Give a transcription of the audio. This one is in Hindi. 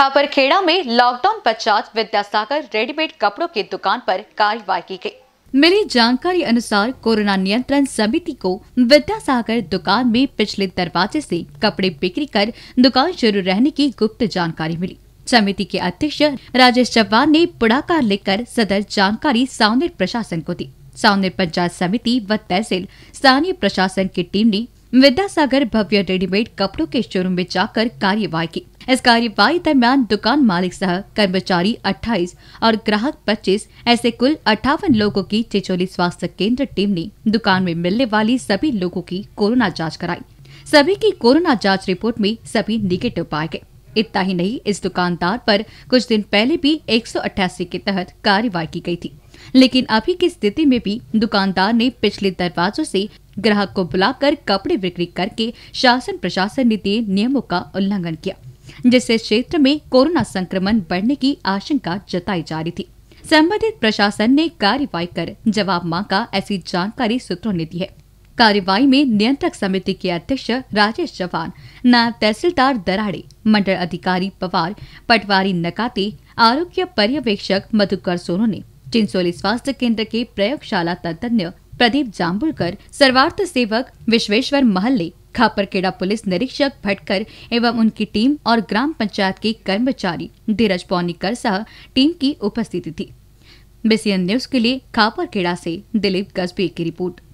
खापरखेड़ा में लॉकडाउन पश्चात विद्यासागर रेडीमेड कपड़ों की दुकान पर कार्रवाई की गई मिली जानकारी अनुसार कोरोना नियंत्रण समिति को विद्यासागर दुकान में पिछले दरवाजे से कपड़े बिक्री कर दुकान शुरू रहने की गुप्त जानकारी मिली समिति के अध्यक्ष राजेश चौहान ने पुड़ाकार लेकर सदर जानकारी सावनेर प्रशासन को दी सावनेर पंचायत समिति व तहसील स्थानीय प्रशासन की टीम ने विद्यासागर भव्य रेडीमेड कपड़ों के शोरूम में जाकर कार्यवाही की इस कार्यवाही दरमियान दुकान मालिक सह कर्मचारी 28 और ग्राहक 25 ऐसे कुल अठावन लोगों की चिचोली स्वास्थ्य केंद्र टीम ने दुकान में मिलने वाली सभी लोगों की कोरोना जाँच कराई सभी की कोरोना जाँच रिपोर्ट में सभी निगेटिव पाए गए इतना ही नहीं इस दुकानदार पर कुछ दिन पहले भी एक के तहत कार्यवाही की गई थी लेकिन अभी की स्थिति में भी दुकानदार ने पिछले दरवाजों से ग्राहक को बुलाकर कपड़े बिक्री करके शासन प्रशासन ने दिए नियमों का उल्लंघन किया जिससे क्षेत्र में कोरोना संक्रमण बढ़ने की आशंका जताई जा रही थी संबंधित प्रशासन ने कार्रवाई कर जवाब मांगा ऐसी जानकारी सूत्रों ने दी है कार्रवाई में नियंत्रक समिति के अध्यक्ष राजेश चौहान नायब तहसीलदार दराड़े मंडल अधिकारी पवार पटवारी नकाते आरोग्य पर्यवेक्षक मधुकर सोनो ने चिंसोली स्वास्थ्य केंद्र के प्रयोगशाला तज्ञ प्रदीप जाम्बुलकर सर्वार्थ सेवक विश्वेश्वर महल्ले खापरखेड़ा पुलिस निरीक्षक भटकर एवं उनकी टीम और ग्राम पंचायत के कर्मचारी धीरज पौनीकर सह टीम की उपस्थिति थी बीसीएन न्यूज के लिए खापरखेड़ा से दिलीप गजबे की रिपोर्ट